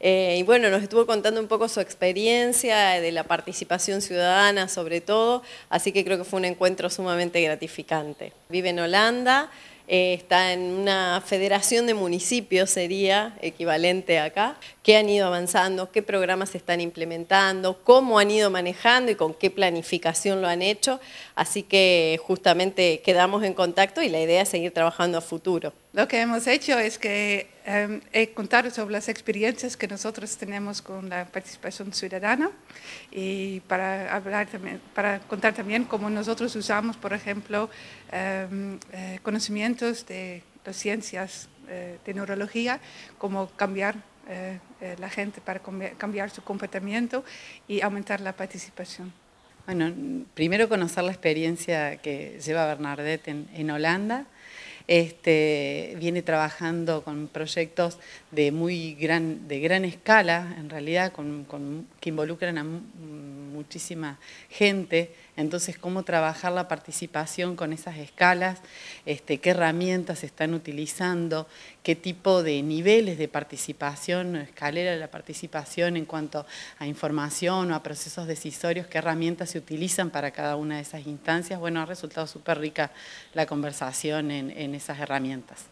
Eh, y bueno, nos estuvo contando un poco su experiencia de la participación ciudadana sobre todo, así que creo que fue un encuentro sumamente gratificante. Vive en Holanda, eh, está en una federación de municipios, sería equivalente acá, ¿Qué han ido avanzando, qué programas se están implementando, cómo han ido manejando y con qué planificación lo han hecho. Así que justamente quedamos en contacto y la idea es seguir trabajando a futuro. Lo que hemos hecho es que eh, he sobre las experiencias que nosotros tenemos con la participación ciudadana y para, hablar para contar también cómo nosotros usamos, por ejemplo, em, eh, conocimientos de las ciencias eh, de neurología, cómo cambiar eh, la gente para cambiar su comportamiento y aumentar la participación. Bueno, primero conocer la experiencia que lleva Bernadette en Holanda este, viene trabajando con proyectos de muy gran, de gran escala, en realidad, con, que involucran a muchísima gente, entonces cómo trabajar la participación con esas escalas, este, qué herramientas se están utilizando, qué tipo de niveles de participación, escalera de la participación en cuanto a información o a procesos decisorios, qué herramientas se utilizan para cada una de esas instancias. Bueno, ha resultado súper rica la conversación en esas herramientas.